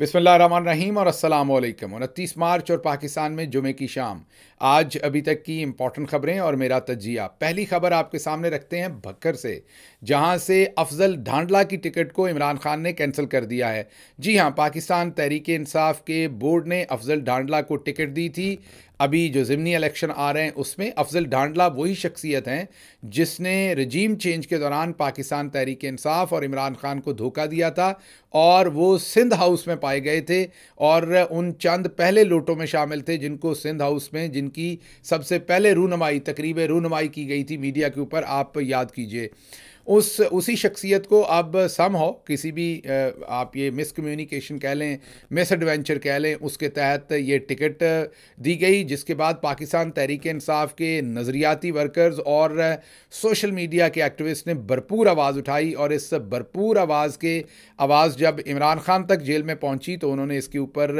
रहीम और वालेकुम उनतीस मार्च और पाकिस्तान में जुमे की शाम आज अभी तक की इम्पॉर्टेंट खबरें और मेरा तजिया पहली खबर आपके सामने रखते हैं भक्कर से जहां से अफजल ढांडला की टिकट को इमरान खान ने कैंसिल कर दिया है जी हां पाकिस्तान तहरीक इंसाफ के बोर्ड ने अफजल ढांडला को टिकट दी थी अभी जो ज़मनी इलेक्शन आ रहे हैं उसमें अफजल ढांडला वही शख्सियत हैं जिसने रजीम चेंज के दौरान पाकिस्तान तहरीक इंसाफ और इमरान खान को धोखा दिया था और वो सिंध हाउस में पाए गए थे और उन चंद पहले लोटों में शामिल थे जिनको सिंध हाउस में जिनकी सबसे पहले रूनमाई तकरीब रूनमाई की गई थी मीडिया के ऊपर आप याद कीजिए उस उसी शख्सियत को अब सम हो किसी भी आप ये मिस कह लें मिस एडवेंचर कह लें उसके तहत ये टिकट दी गई जिसके बाद पाकिस्तान तहरीक इंसाफ के नज़रियाती वर्कर्स और सोशल मीडिया के एक्टिविस्ट ने भरपूर आवाज़ उठाई और इस भरपूर आवाज़ के आवाज़ जब इमरान खान तक जेल में पहुंची तो उन्होंने इसके ऊपर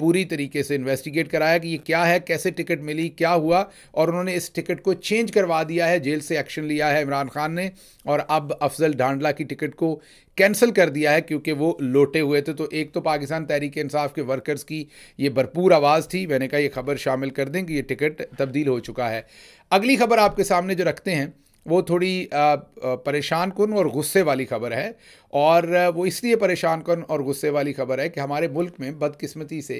पूरी तरीके से इन्वेस्टिगेट कराया कि ये क्या है कैसे टिकट मिली क्या हुआ और उन्होंने इस टिकट को चेंज करवा दिया है जेल से एक्शन लिया है इमरान खान ने और अब अफजल ढांडला की टिकट को कैंसिल कर दिया है क्योंकि वो लौटे हुए थे तो एक तो पाकिस्तान तहरीक इंसाफ के वर्कर्स की ये भरपूर आवाज़ थी मैंने कहा यह खबर शामिल कर दें कि ये टिकट तब्दील हो चुका है अगली खबर आपके सामने जो रखते हैं वो थोड़ी परेशान कन और गुस्से वाली खबर है और वो इसलिए परेशान कन और गुस्से वाली खबर है कि हमारे मुल्क में बदकिस्मती से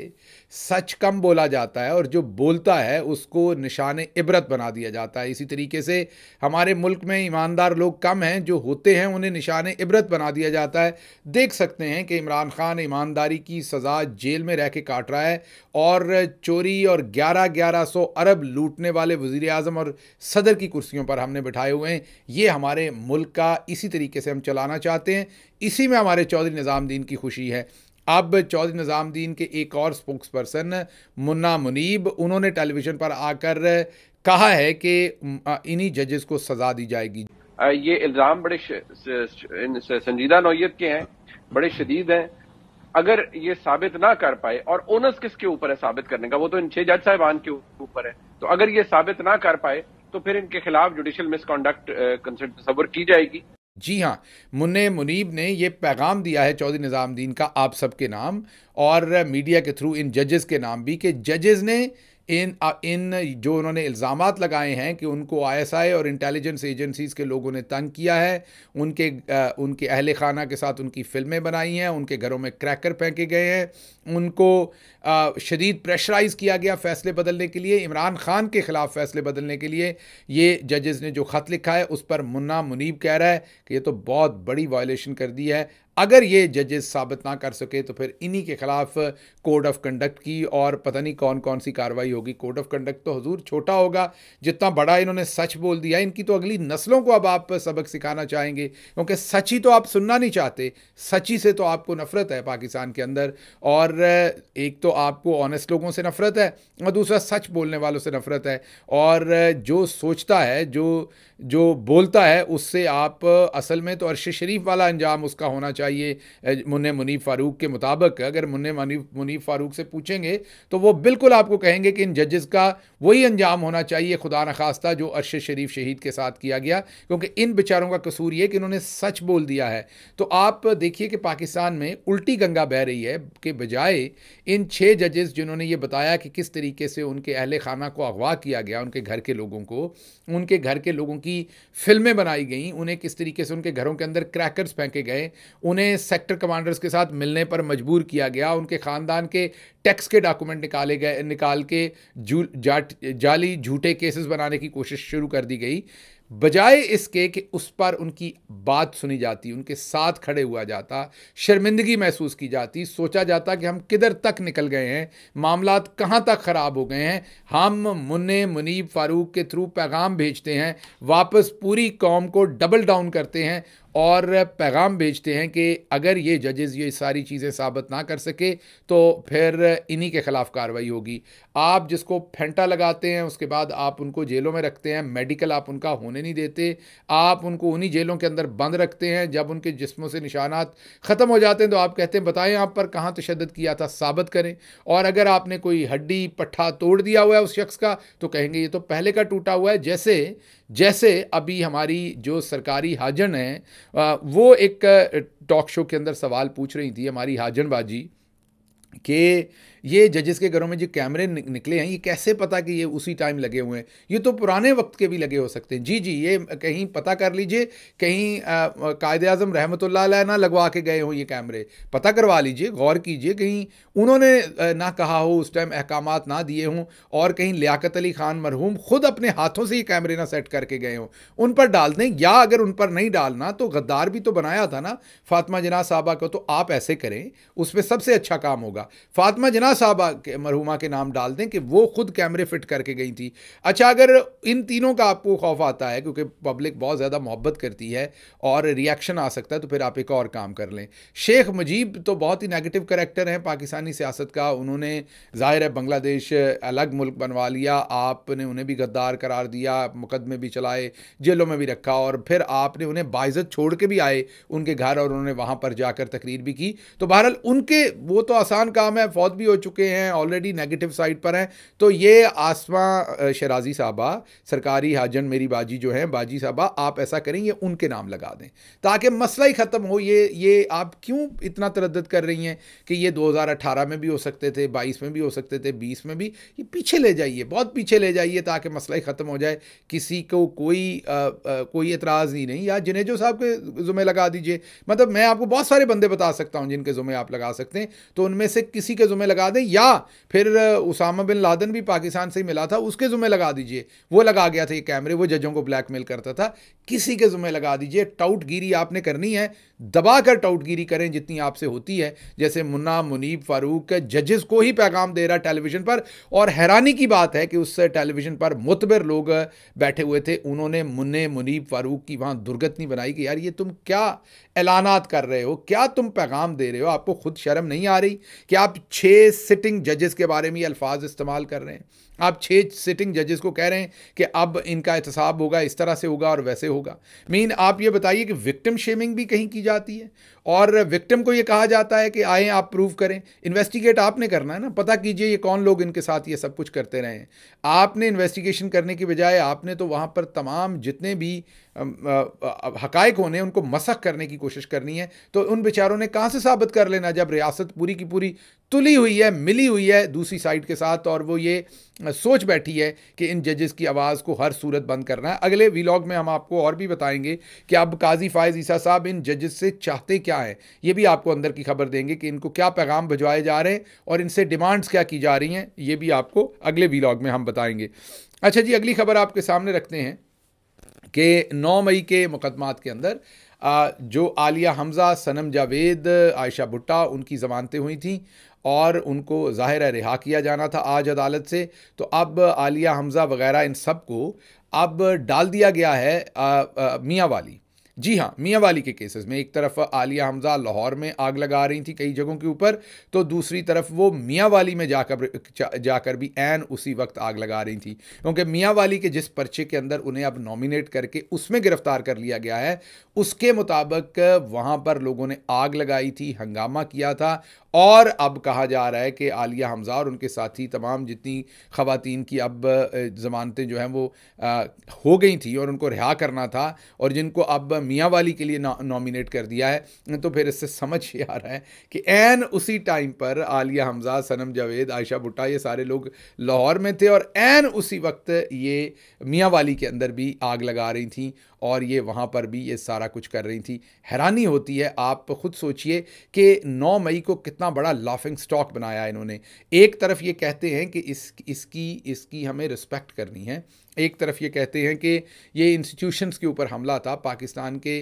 सच कम बोला जाता है और जो बोलता है उसको निशान इबरत बना दिया जाता है इसी तरीके से हमारे मुल्क में ईमानदार लोग कम हैं जो होते हैं उन्हें निशान इबरत बना दिया जाता है देख सकते हैं कि इमरान खान ईमानदारी की सज़ा जेल में रह के काट रहा है और चोरी और ग्यारह ग्यारह सौ अरब लूटने वाले वज़ी अजम और सदर की कुर्सियों पर हमने बिठाए हुए हैं ये हमारे मुल्क का इसी तरीके से हम चलाना चाहते हैं इसी में हमारे चौधरी निज़ामुद्दीन की खुशी है अब चौधरी निज़ामुद्दीन के एक और स्पोक्स पर्सन मुन्ना मुनीब उन्होंने टेलीविज़न पर आकर कहा है कि इन्हीं जजेस को सजा दी जाएगी ये इल्ज़ाम बड़े संजीदा नौीयत के हैं बड़े शदीद हैं अगर ये साबित ना कर पाए और ओनस किसके ऊपर है साबित करने का वो तो इन छह जज साहबान के ऊपर है तो अगर ये साबित ना कर पाए तो फिर इनके खिलाफ जुडिशियल मिसकॉन्डक्ट कंसेंट तस्वर की जाएगी जी हाँ मुन्ने मुनीब ने यह पैगाम दिया है चौधरी निज़ामुद्दीन का आप सबके नाम और मीडिया के थ्रू इन जजेस के नाम भी कि जजेस ने इन इन जो उन्होंने इल्ज़ाम लगाए हैं कि उनको आईएसआई और इंटेलिजेंस एजेंसीज़ के लोगों ने तंग किया है उनके उनके अहल खाना के साथ उनकी फ़िल्में बनाई हैं उनके घरों में क्रैकर फेंके गए हैं उनको शदीद प्रेशराइज़ किया गया फ़ैसले बदलने के लिए इमरान खान के ख़िलाफ़ फ़ैसले बदलने के लिए ये जजेज़ ने जो ख़त लिखा है उस पर मुन्ना मुनीब कह रहा है कि ये तो बहुत बड़ी वायलेशन कर दी है अगर ये जजेस साबित ना कर सके तो फिर इन्हीं के ख़िलाफ़ कोड ऑफ कंडक्ट की और पता नहीं कौन कौन सी कार्रवाई होगी कोड ऑफ कंडक्ट तो हजूर छोटा होगा जितना बड़ा इन्होंने सच बोल दिया इनकी तो अगली नस्लों को अब आप सबक सिखाना चाहेंगे क्योंकि सच ही तो आप सुनना नहीं चाहते सची से तो आपको नफ़रत है पाकिस्तान के अंदर और एक तो आपको ऑनेस्ट लोगों से नफ़रत है और दूसरा सच बोलने वालों से नफ़रत है और जो सोचता है जो जो बोलता है उससे आप असल में तो अरश शरीफ वाला अंजाम उसका होना चाहिए चाहिए मुन्ने मुनीब फ़ारूक के मुताबिक अगर मुन्ने मुनीब फ़ारूक से पूछेंगे तो वो बिल्कुल आपको कहेंगे कि इन जजेस का वही अंजाम होना चाहिए खुदा नखास्ता जो अरशद शरीफ शहीद के साथ किया गया क्योंकि इन बेचारों का कसूर ये कि इन्होंने सच बोल दिया है तो आप देखिए कि पाकिस्तान में उल्टी गंगा बह रही है के बजाय इन छः जजेस जिन्होंने ये बताया कि किस तरीके से उनके अहल खाना को अगवा किया गया उनके घर के लोगों को उनके घर के लोगों की फिल्में बनाई गई उन्हें किस तरीके से उनके घरों के अंदर क्रैकर्स फेंके गए उन्हें सेक्टर कमांडर्स के साथ मिलने पर मजबूर किया गया उनके ख़ानदान के टैक्स के डॉक्यूमेंट निकाले गए निकाल के जू जाट जाली झूठे केसेस बनाने की कोशिश शुरू कर दी गई बजाय इसके कि उस पर उनकी बात सुनी जाती उनके साथ खड़े हुआ जाता शर्मिंदगी महसूस की जाती सोचा जाता कि हम किधर तक निकल गए हैं मामला कहाँ तक ख़राब हो गए हैं हम मुन्ने मुनीब फ़ारूक के थ्रू पैगाम भेजते हैं वापस पूरी कौम को डबल डाउन करते हैं और पैगाम भेजते हैं कि अगर ये जजेस ये सारी चीज़ें साबित ना कर सके तो फिर इन्हीं के ख़िलाफ़ कार्रवाई होगी आप जिसको फेंटा लगाते हैं उसके बाद आप उनको जेलों में रखते हैं मेडिकल आप उनका होने नहीं देते आप उनको उन्हीं जेलों के अंदर बंद रखते हैं जब उनके जिस्मों से निशानात ख़त्म हो जाते हैं तो आप कहते हैं बताएं आप पर कहाँ तशद किया था साबित करें और अगर आपने कोई हड्डी पट्ठा तोड़ दिया हुआ है उस शख्स का तो कहेंगे ये तो पहले का टूटा हुआ है जैसे जैसे अभी हमारी जो सरकारी हाजन हैं वो एक टॉक शो के अंदर सवाल पूछ रही थी हमारी हाजन बाजी के ये जजेस के घरों में जो कैमरे निकले हैं ये कैसे पता कि ये उसी टाइम लगे हुए हैं ये तो पुराने वक्त के भी लगे हो सकते हैं जी जी ये कहीं पता कर लीजिए कहीं कायद अजम रहमत ना लगवा के गए हों ये कैमरे पता करवा लीजिए गौर कीजिए कहीं उन्होंने ना कहा हो उस टाइम अहकाम ना दिए हों और कहीं लियाकत अली खान मरहूम खुद अपने हाथों से ये कैमरे ना सेट करके गए हों उन पर डाल दें या अगर उन पर नहीं डालना तो गद्दार भी तो बनाया था ना फातिमा जना साहबा को तो आप ऐसे करें उस पर सबसे अच्छा काम होगा फातिमा जना साहबा के मरहुमा के नाम डाल दें कि वो खुद कैमरे फिट करके गई थी अच्छा अगर इन तीनों का आपको खौफ आता है क्योंकि पब्लिक बहुत ज़्यादा मोहब्बत करती है और रिएक्शन आ सकता है तो फिर आप एक और काम कर लें शेख मजीब तो बहुत ही नेगेटिव करेक्टर हैं पाकिस्तानी सियासत का उन्होंने ज़ाहिर है बांग्लादेश अलग मुल्क बनवा लिया आपने उन्हें भी गद्दार करार दिया मुकदमे भी चलाए जेलों में भी रखा और फिर आपने उन्हें बाइज़त छोड़ के भी आए उनके घर और उन्होंने वहाँ पर जाकर तकरीर भी की तो बहरहाल उनके वो तो आसान काम है फौज भी हो चुके हैं ऑलरेडी नेगेटिव साइड पर हैं तो ये आसमा शराजी साहबा सरकारी हाजन मेरी बाजी जो हैं बाजी साहबा आप ऐसा करें ये उनके नाम लगा दें ताकि मसला ही ख़त्म हो ये ये आप क्यों इतना तरद कर रही हैं कि ये 2018 में भी हो सकते थे 22 में भी हो सकते थे 20 में भी ये पीछे ले जाइए बहुत पीछे ले जाइए ताकि मसला ही ख़त्म हो जाए किसी को कोई आ, आ, कोई एतराज़ ही नहीं या जिनेजो साहब के ज़ुमे लगा दीजिए मतलब मैं आपको बहुत सारे बंदे बता सकता हूँ जिनके ज़ुमे आप लगा सकते हैं तो उनमें से किसी के ज़ुमे लगा लगा दें या फिर उसामा बिन लादन भी पाकिस्तान से ही मिला था उसके ज़ुम्मे लगा दीजिए वो लगा गया था ये कैमरे वो जजों को ब्लैकमेल करता था किसी के ज़ुम्मे लगा दीजिए टाउट गिरी आपने करनी है दबा कर टाउट गिरी करें जितनी आपसे होती है जैसे मुन्ना मुनीब फारूक जजेस को ही पैगाम दे रहा टेलीविज़न पर और हैरानी की बात है कि उस टेलीविज़न पर मुतबर लोग बैठे हुए थे उन्होंने मुन्ने मुनीब फारूक की वहाँ दुर्गत नहीं बनाई कि यार ये तुम क्या ऐलानात कर रहे हो क्या तुम पैगाम दे रहे हो आपको खुद शर्म नहीं आ रही कि आप छः सिटिंग जजेस के बारे में ये अल्फाज इस्तेमाल कर रहे हैं आप छः सिटिंग जजेस को कह रहे हैं कि अब इनका एहतसाब होगा इस तरह से होगा और वैसे होगा मीन आप ये बताइए कि विक्टिम शेमिंग भी कहीं की जाती है और विक्टिम को ये कहा जाता है कि आए आप प्रूव करें इन्वेस्टिगेट आपने करना है ना पता कीजिए ये कौन लोग इनके साथ ये सब कुछ करते रहे हैं आपने इन्वेस्टिगेशन करने की बजाय आपने तो वहाँ पर तमाम जितने भी हकायक होने उनको मसक करने की कोशिश करनी है तो उन बेचारों ने कहाँ से साबित कर लेना जब रियासत पूरी की पूरी तुली हुई है मिली हुई है दूसरी साइड के साथ और वो ये सोच बैठी है कि इन जजेस की आवाज़ को हर सूरत बंद करना है अगले वीलॉग में हम आपको और भी बताएंगे कि अब काजी फायज़ ईसा साहब इन जजेस से चाहते क्या हैं ये भी आपको अंदर की खबर देंगे कि इनको क्या पैगाम भिजवाए जा रहे हैं और इनसे डिमांड्स क्या की जा रही हैं ये भी आपको अगले वीलॉग में हम बताएंगे अच्छा जी अगली खबर आपके सामने रखते हैं कि नौ मई के मुकदमात के अंदर जो आलिया हमज़ा सनम जावेद आयशा भुट्टा उनकी ज़मानतें हुई थी और उनको ज़ाहिर है रिहा किया जाना था आज अदालत से तो अब आलिया हमज़ा वगैरह इन सब को अब डाल दिया गया है मियाँ वाली जी हाँ मियाँ वाली के केसेस में एक तरफ आलिया हमजा लाहौर में आग लगा रही थी कई जगहों के ऊपर तो दूसरी तरफ वो मियाँ वाली में जाकर जाकर भी एन उसी वक्त आग लगा रही थी क्योंकि मियाँ वाली के जिस पर्चे के अंदर उन्हें अब नॉमिनेट करके उसमें गिरफ्तार कर लिया गया है उसके मुताबिक वहाँ पर लोगों ने आग लगाई थी हंगामा किया था और अब कहा जा रहा है कि आलिया हमजा और उनके साथी तमाम जितनी ख़वातीन की अब ज़मानतें जो हैं वो आ, हो गई थी और उनको रिहा करना था और जिनको अब मियाँ वाली के लिए नॉमिनेट कर दिया है तो फिर इससे समझ ही आ रहा है कि एन उसी टाइम पर आलिया हमजा सनम जावेद आयशा भुट्टा ये सारे लोग लाहौर में थे और एन उसी वक्त ये मियाँ वाली के अंदर भी आग लगा रही थी और ये वहाँ पर भी ये सारा कुछ कर रही थी हैरानी होती है आप खुद सोचिए कि 9 मई को कितना बड़ा लाफिंग स्टॉक बनाया इन्होंने एक तरफ ये कहते हैं कि इस इसकी इसकी हमें रिस्पेक्ट करनी है एक तरफ ये कहते हैं कि ये इंस्टीट्यूशंस के ऊपर हमला था पाकिस्तान के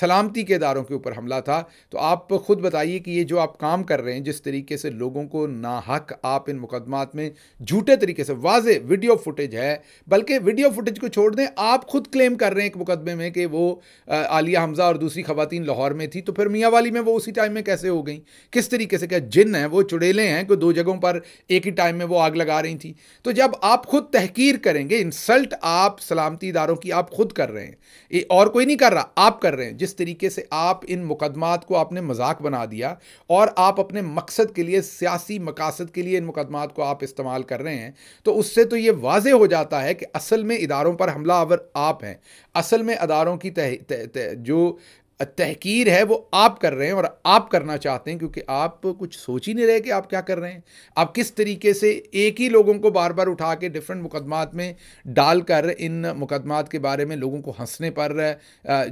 सलामती के इदारों के ऊपर हमला था तो आप ख़ुद बताइए कि ये जो आप काम कर रहे हैं जिस तरीके से लोगों को नाहक आप इन मुकदमात में झूठे तरीके से वाज वीडियो फुटेज है बल्कि वीडियो फुटेज को छोड़ दें आप खुद क्लेम कर रहे हैं एक मुकदमे मुकदमे में कि वो आलिया हमज़ा और दूसरी खवतिन लाहौर में थी तो फिर मियाँ वाली में वो उसी टाइम में कैसे हो गई किस तरीके से क्या जिन हैं वो चुड़ेले हैं कि दो जगहों पर एक ही टाइम में वो आग लगा रही थी तो जब आप खुद तहकीर करेंगे इंसल्ट आप सलामती इदारों की आप खुद कर रहे हैं और कोई नहीं कर रहा आप कर रहे हैं जिस तरीके से आप इन मुकदमात को आपने मजाक बना दिया और आप अपने मकसद के लिए सियासी मकासद के लिए इन मुकदमात को आप इस्तेमाल कर रहे हैं तो उससे तो ये वाजे हो जाता है कि असल में इदारों पर हमला आवर आप हैं असल में अदारों की तह, तह, तह, जो तहकीर है वो आप कर रहे हैं और आप करना चाहते हैं क्योंकि आप कुछ सोच ही नहीं रहे कि आप क्या कर रहे हैं आप किस तरीके से एक ही लोगों को बार बार उठा के डिफरेंट मुकदमात में डालकर इन मुकदमात के बारे में लोगों को हंसने पर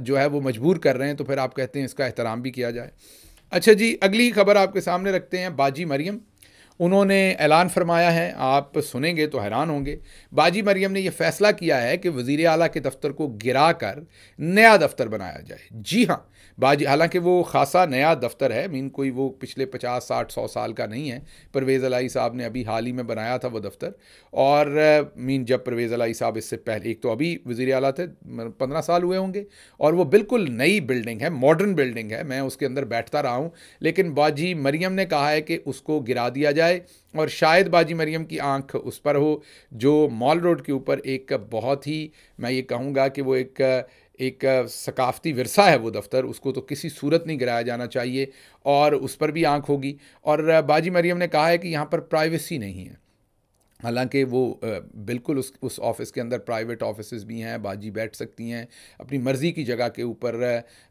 जो है वो मजबूर कर रहे हैं तो फिर आप कहते हैं इसका एहतराम भी किया जाए अच्छा जी अगली खबर आपके सामने रखते हैं बाजी मरियम उन्होंने ऐलान फरमाया है आप सुनेंगे तो हैरान होंगे बाजी मरियम ने यह फैसला किया है कि वज़ी अला के दफ्तर को गिरा कर नया दफ्तर बनाया जाए जी हाँ बाजी हालांकि वो खासा नया दफ्तर है मीन कोई वो पिछले पचास साठ सौ साल का नहीं है परवेज़ अलाई साहब ने अभी हाल ही में बनाया था वो दफ्तर और मीन जब परवेज़ अलाई साहब इससे पहले एक तो अभी वज़ी अला थे पंद्रह साल हुए होंगे और वो बिल्कुल नई बिल्डिंग है मॉडर्न बिल्डिंग है मैं उसके अंदर बैठता रहा हूँ लेकिन बाजी मरियम ने कहा है कि उसको गिरा दिया जाए जाए और शायद बाजी मरियम की आंख उस पर हो जो मॉल रोड के ऊपर एक बहुत ही मैं ये कहूँगा कि वो एक एक सकाफती विरसा है वो दफ्तर उसको तो किसी सूरत नहीं गिराया जाना चाहिए और उस पर भी आंख होगी और बाजी मरियम ने कहा है कि यहाँ पर प्राइवेसी नहीं है हालांकि वो बिल्कुल उस उस ऑफिस के अंदर प्राइवेट ऑफिस भी हैं बाजी बैठ सकती हैं अपनी मर्ज़ी की जगह के ऊपर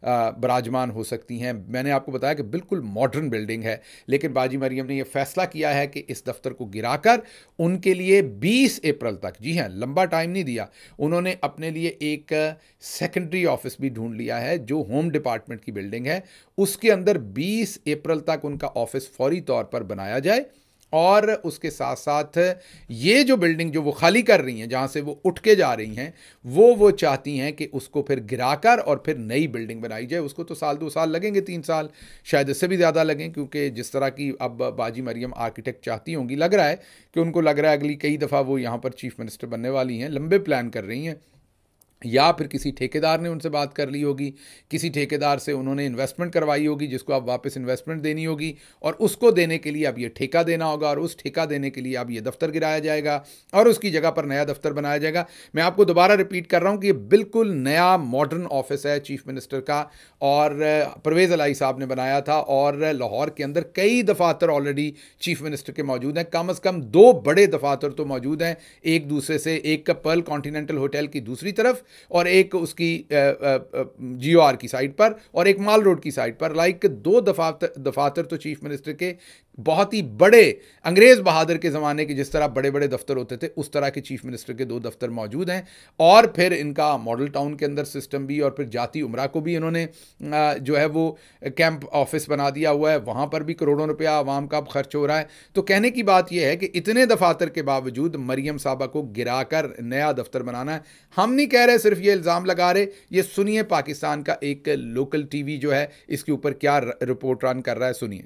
बराजमान हो सकती हैं मैंने आपको बताया कि बिल्कुल मॉडर्न बिल्डिंग है लेकिन बाजी मरियम ने यह फ़ैसला किया है कि इस दफ्तर को गिराकर उनके लिए 20 अप्रैल तक जी हाँ लंबा टाइम नहीं दिया उन्होंने अपने लिए एक सेकेंडरी ऑफिस भी ढूंढ लिया है जो होम डिपार्टमेंट की बिल्डिंग है उसके अंदर बीस अप्रैल तक उनका ऑफिस फौरी तौर पर बनाया जाए और उसके साथ साथ ये जो बिल्डिंग जो वो खाली कर रही हैं जहाँ से वो उठ के जा रही हैं वो वो चाहती हैं कि उसको फिर गिराकर और फिर नई बिल्डिंग बनाई जाए उसको तो साल दो साल लगेंगे तीन साल शायद इससे भी ज़्यादा लगें क्योंकि जिस तरह की अब बाजी मरियम आर्किटेक्ट चाहती होंगी लग रहा है कि उनको लग रहा है अगली कई दफ़ा वो यहाँ पर चीफ मिनिस्टर बनने वाली हैं लंबे प्लान कर रही हैं या फिर किसी ठेकेदार ने उनसे बात कर ली होगी किसी ठेकेदार से उन्होंने इन्वेस्टमेंट करवाई होगी जिसको आप वापस इन्वेस्टमेंट देनी होगी और उसको देने के लिए आप ये ठेका देना होगा और उस ठेका देने के लिए आप ये दफ्तर गिराया जाएगा और उसकी जगह पर नया दफ्तर बनाया जाएगा मैं आपको दोबारा रिपीट कर रहा हूँ कि ये बिल्कुल नया मॉडर्न ऑफिस है चीफ मिनिस्टर का और परवेज़ अलाई साहब ने बनाया था और लाहौर के अंदर कई दफातर ऑलरेडी चीफ मिनिस्टर के मौजूद हैं कम अज़ कम दो बड़े दफातर तो मौजूद हैं एक दूसरे से एक का पर्ल कॉन्टीनेंटल होटल की दूसरी तरफ और एक उसकी जी की साइड पर और एक माल रोड की साइड पर लाइक दो दफातर दफातर तो चीफ मिनिस्टर के बहुत ही बड़े अंग्रेज़ बहादुर के ज़माने के जिस तरह बड़े बड़े दफ्तर होते थे उस तरह के चीफ मिनिस्टर के दो दफ्तर मौजूद हैं और फिर इनका मॉडल टाउन के अंदर सिस्टम भी और फिर जाति उमरा को भी इन्होंने जो है वो कैंप ऑफिस बना दिया हुआ है वहाँ पर भी करोड़ों रुपया आवाम का खर्च हो रहा है तो कहने की बात यह है कि इतने दफातर के बावजूद मरियम साहबा को गिरा कर नया दफ्तर बनाना है हम नहीं कह रहे सिर्फ ये इल्ज़ाम लगा रहे ये सुनिए पाकिस्तान का एक लोकल टीवी जो है इसके ऊपर क्या रिपोर्ट रन कर रहा है सुनिए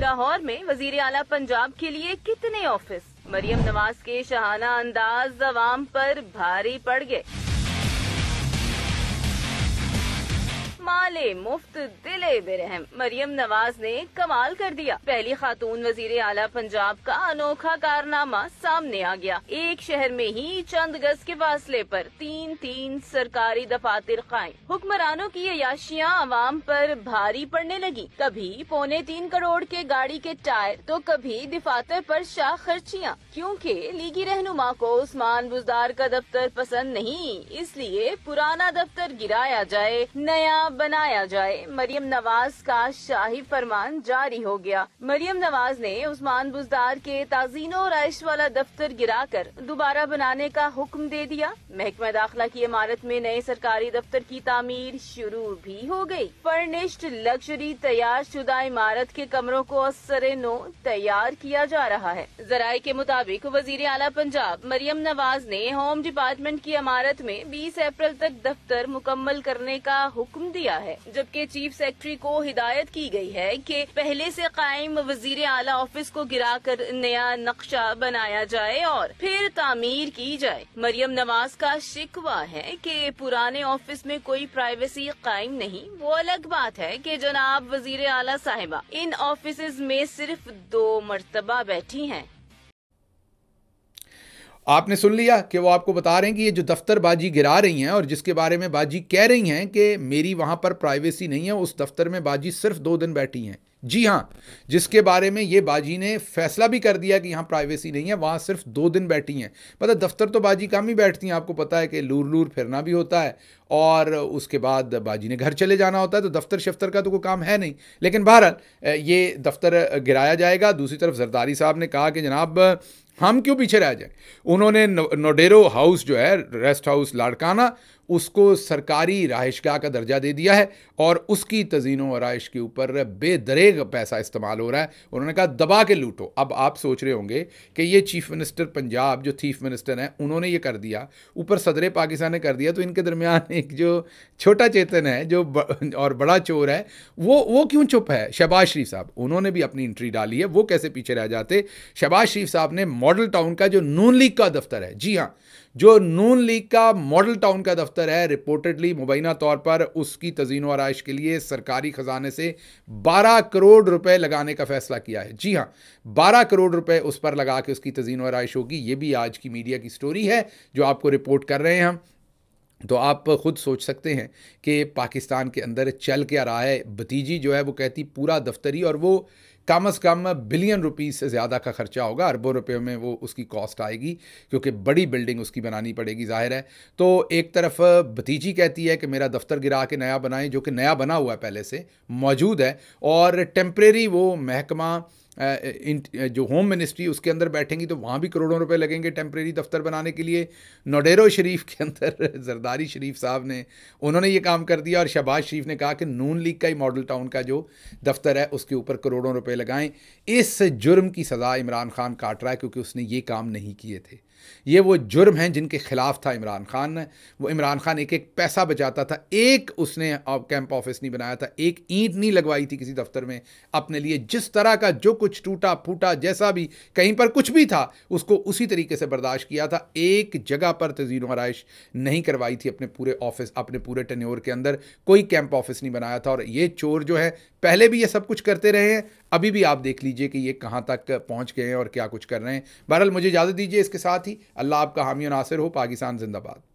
लाहौर में वजीर अला पंजाब के लिए कितने ऑफिस मरियम नवाज के शहाना अंदाज आवाम पर भारी पड़ गए माले मुफ्त दिले बेरहम मरियम नवाज ने कमाल कर दिया पहली खातून वजीर आला पंजाब का अनोखा कारनामा सामने आ गया एक शहर में ही चंद गज के फासले पर तीन तीन सरकारी दफातर कायम हुक्मरानों की याशियाँ आवाम पर भारी पड़ने लगी कभी पौने तीन करोड़ के गाड़ी के टायर तो कभी दिफातर पर शाह खर्चियाँ क्योंकि लीगी रहनुमा को उस्मान बुजदार का दफ्तर पसंद नहीं इसलिए पुराना दफ्तर गिराया जाए नया बनाया जाए मरियम नवाज का शाही फरमान जारी हो गया मरियम नवाज ने उस्मान बुजदार के ताजीनो राइश वाला दफ्तर गिरा कर दोबारा बनाने का हुक्म दे दिया महकमा दाखिला की इमारत में नए सरकारी दफ्तर की तामीर शुरू भी हो गयी फर्निश्ड लग्जरी तैयार शुदा इमारत के कमरों को असर नो तैयार किया जा रहा है जराये के मुताबिक वजीर अला पंजाब मरियम नवाज ने होम डिपार्टमेंट की इमारत में बीस अप्रैल तक दफ्तर मुकम्मल करने का हुक्म दिया दिया है जबकि चीफ सेक्रेटरी को हिदायत की गई है कि पहले से कायम वजीर आला ऑफिस को गिरा कर नया नक्शा बनाया जाए और फिर तामीर की जाए मरियम नवाज का शिकवा है कि पुराने ऑफिस में कोई प्राइवेसी कायम नहीं वो अलग बात है कि जनाब वजीर आला साहिबा इन ऑफिस में सिर्फ दो मरतबा बैठी हैं आपने सुन लिया कि वो आपको बता रहे हैं कि ये जो दफ्तर बाजी गिरा रही हैं और जिसके बारे में बाजी कह रही हैं कि मेरी वहाँ पर प्राइवेसी नहीं है उस दफ्तर में बाजी सिर्फ दो दिन बैठी हैं जी हाँ जिसके बारे में ये बाजी ने फैसला भी कर दिया कि यहाँ प्राइवेसी नहीं है वहाँ सिर्फ दो दिन बैठी हैं मतलब दफ्तर तो बाजी कम ही बैठती हैं आपको पता है कि लूर लूर फिरना भी होता है और उसके बाद बाजी ने घर चले जाना होता है तो दफ्तर शफ्तर का तो कोई काम है नहीं लेकिन बहरहाल ये दफ्तर गिराया जाएगा दूसरी तरफ जरदारी साहब ने कहा कि जनाब हम क्यों पीछे रह जाएं उन्होंने नोडेरो हाउस जो है रेस्ट हाउस लाड़काना उसको सरकारी रहायशगाह का दर्जा दे दिया है और उसकी तजीनों और रहायश के ऊपर बेदरेग पैसा इस्तेमाल हो रहा है उन्होंने कहा दबा के लूटो अब आप सोच रहे होंगे कि ये चीफ मिनिस्टर पंजाब जो चीफ मिनिस्टर हैं उन्होंने ये कर दिया ऊपर सदर पाकिस्तान ने कर दिया तो इनके दरमियान एक जो छोटा चेतन है जो ब, और बड़ा चोर है वो वो क्यों चुप है शहबाज शरीफ साहब उन्होंने भी अपनी इंट्री डाली है वो कैसे पीछे रह जाते शहबाज शरीफ साहब ने मॉडल टाउन का जो नून लीग का दफ्तर है जी हाँ जो नून लीग का मॉडल टाउन का दफ्तर है रिपोर्टेडली मुबैना तौर पर उसकी तजीन व आरइश के लिए सरकारी ख़जाने से 12 करोड़ रुपए लगाने का फैसला किया है जी हाँ 12 करोड़ रुपए उस पर लगा के उसकी तजीन व आरइश होगी ये भी आज की मीडिया की स्टोरी है जो आपको रिपोर्ट कर रहे हैं हम तो आप खुद सोच सकते हैं कि पाकिस्तान के अंदर चल क्या रहा है भतीजी जो है वो कहती पूरा दफ्तरी और वो कम अज़ कम बिलियन रुपीज़ से ज़्यादा का खर्चा होगा अरबों रुपये में वो उसकी कॉस्ट आएगी क्योंकि बड़ी बिल्डिंग उसकी बनानी पड़ेगी ज़ाहिर है तो एक तरफ भतीजी कहती है कि मेरा दफ्तर गिरा के नया बनाएं जो कि नया बना हुआ है पहले से मौजूद है और टेम्प्रेरी वो महकमा इन जो होम मिनिस्ट्री उसके अंदर बैठेंगी तो वहाँ भी करोड़ों रुपए लगेंगे टेम्प्रेरी दफ्तर बनाने के लिए नोडेरो शरीफ के अंदर जरदारी शरीफ साहब ने उन्होंने ये काम कर दिया और शहबाज शरीफ ने कहा कि नून लीग का ही मॉडल टाउन का जो दफ्तर है उसके ऊपर करोड़ों रुपये लगाएं इस जुर्म की सज़ा इमरान खान काट रहा है क्योंकि उसने ये काम नहीं किए थे ये वो जुर्म हैं जिनके खिलाफ था इमरान खान ने वो इमरान खान एक एक पैसा बचाता था एक उसने कैंप ऑफिस नहीं बनाया था एक ईंट नहीं लगवाई थी किसी दफ्तर में अपने लिए जिस तरह का जो कुछ टूटा फूटा जैसा भी कहीं पर कुछ भी था उसको उसी तरीके से बर्दाश्त किया था एक जगह पर तजीर आरइश नहीं करवाई थी अपने पूरे ऑफिस अपने पूरे टनोर के अंदर कोई कैंप ऑफिस नहीं बनाया था और ये चोर जो है पहले भी ये सब कुछ करते रहे हैं अभी भी आप देख लीजिए कि ये कहाँ तक पहुँच गए हैं और क्या कुछ कर रहे हैं बहरहाल मुझे इजाज़त दीजिए इसके साथ ही अल्लाह आपका हामी और नासिर हो पाकिस्तान जिंदाबाद